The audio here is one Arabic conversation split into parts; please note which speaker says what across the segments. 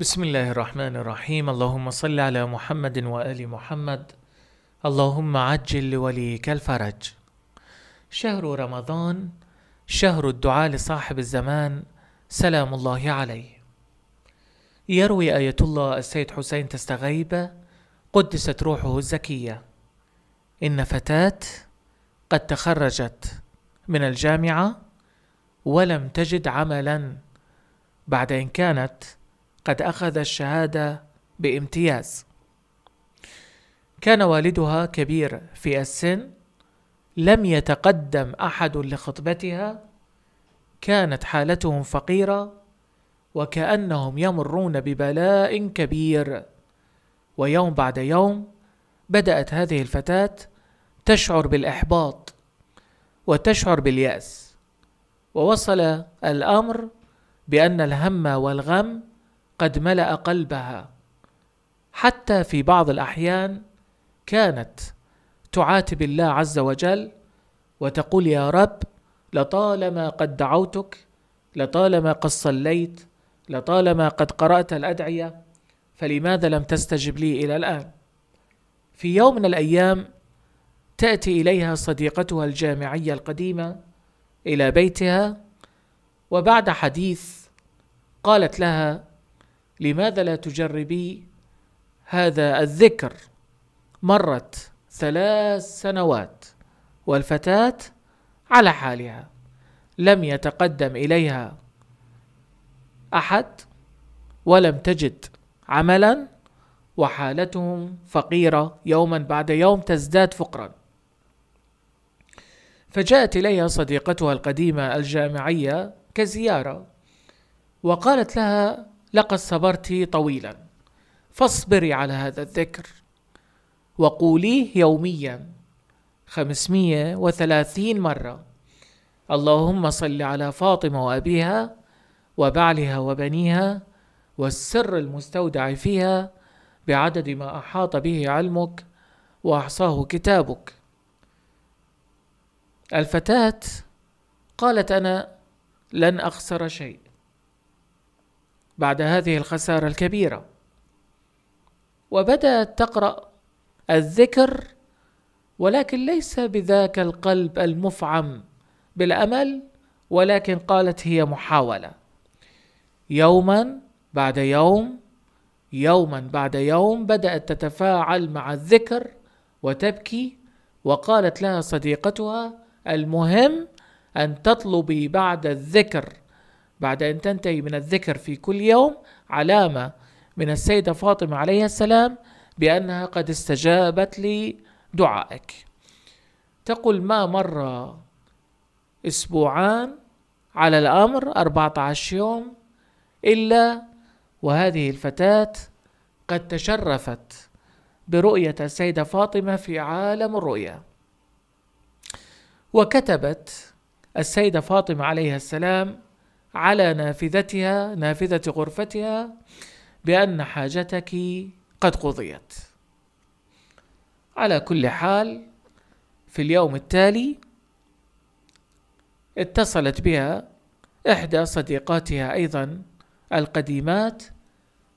Speaker 1: بسم الله الرحمن الرحيم اللهم صل على محمد وآل محمد اللهم عجل لوليك الفرج شهر رمضان شهر الدعاء لصاحب الزمان سلام الله عليه يروي آية الله السيد حسين تستغيب قدست روحه الزكية إن فتاة قد تخرجت من الجامعة ولم تجد عملا بعد إن كانت قد أخذ الشهادة بامتياز كان والدها كبير في السن لم يتقدم أحد لخطبتها كانت حالتهم فقيرة وكأنهم يمرون ببلاء كبير ويوم بعد يوم بدأت هذه الفتاة تشعر بالإحباط وتشعر باليأس ووصل الأمر بأن الهم والغم قد ملأ قلبها حتى في بعض الأحيان كانت تعاتب الله عز وجل وتقول يا رب لطالما قد دعوتك لطالما قد صليت لطالما قد قرأت الأدعية فلماذا لم تستجب لي إلى الآن؟ في يوم من الأيام تأتي إليها صديقتها الجامعية القديمة إلى بيتها وبعد حديث قالت لها لماذا لا تجربي هذا الذكر مرت ثلاث سنوات والفتاه على حالها لم يتقدم اليها احد ولم تجد عملا وحالتهم فقيره يوما بعد يوم تزداد فقرا فجاءت اليها صديقتها القديمه الجامعيه كزياره وقالت لها لقد صبرت طويلا فاصبري على هذا الذكر وقوليه يوميا خمسمية وثلاثين مرة اللهم صل على فاطمة وأبيها وبعلها وبنيها والسر المستودع فيها بعدد ما أحاط به علمك وأحصاه كتابك الفتاة قالت أنا لن أخسر شيء بعد هذه الخسارة الكبيرة وبدأت تقرأ الذكر ولكن ليس بذاك القلب المفعم بالأمل ولكن قالت هي محاولة يوما بعد يوم يوما بعد يوم بدأت تتفاعل مع الذكر وتبكي وقالت لها صديقتها المهم أن تطلبي بعد الذكر بعد أن تنتهي من الذكر في كل يوم علامة من السيدة فاطمة عليها السلام بأنها قد استجابت لدعائك تقول ما مر أسبوعان على الأمر 14 يوم إلا وهذه الفتاة قد تشرفت برؤية السيدة فاطمة في عالم الرؤيا وكتبت السيدة فاطمة عليها السلام على نافذتها نافذة غرفتها بأن حاجتك قد قضيت على كل حال في اليوم التالي اتصلت بها إحدى صديقاتها أيضا القديمات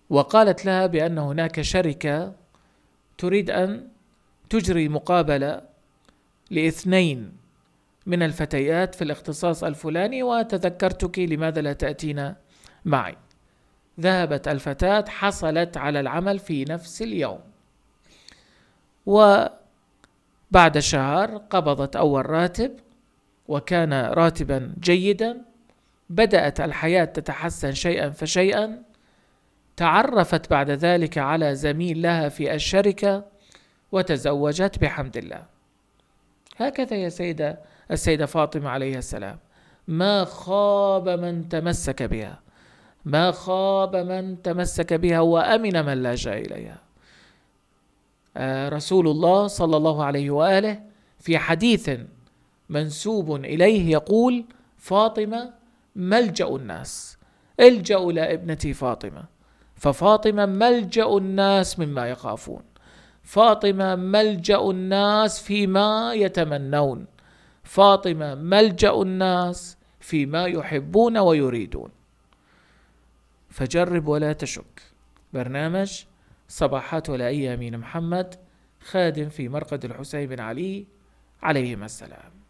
Speaker 1: وقالت لها بأن هناك شركة تريد أن تجري مقابلة لاثنين من الفتيات في الاختصاص الفلاني وتذكرتك لماذا لا تأتين معي ذهبت الفتاة حصلت على العمل في نفس اليوم وبعد شهر قبضت أول راتب وكان راتبا جيدا بدأت الحياة تتحسن شيئا فشيئا تعرفت بعد ذلك على زميل لها في الشركة وتزوجت بحمد الله هكذا يا سيدة السيدة فاطمة عليه السلام ما خاب من تمسك بها ما خاب من تمسك بها وأمن من لجأ إليها آه، رسول الله صلى الله عليه وآله في حديث منسوب إليه يقول فاطمة ملجأ الناس الجأ إلى ابنتي فاطمة ففاطمة ملجأ الناس مما يخافون فاطمة ملجأ الناس فيما يتمنون فاطمة ملجأ الناس فيما يحبون ويريدون فجرب ولا تشك برنامج صباحات ولا أمين محمد خادم في مرقد الحسين بن علي عليهما السلام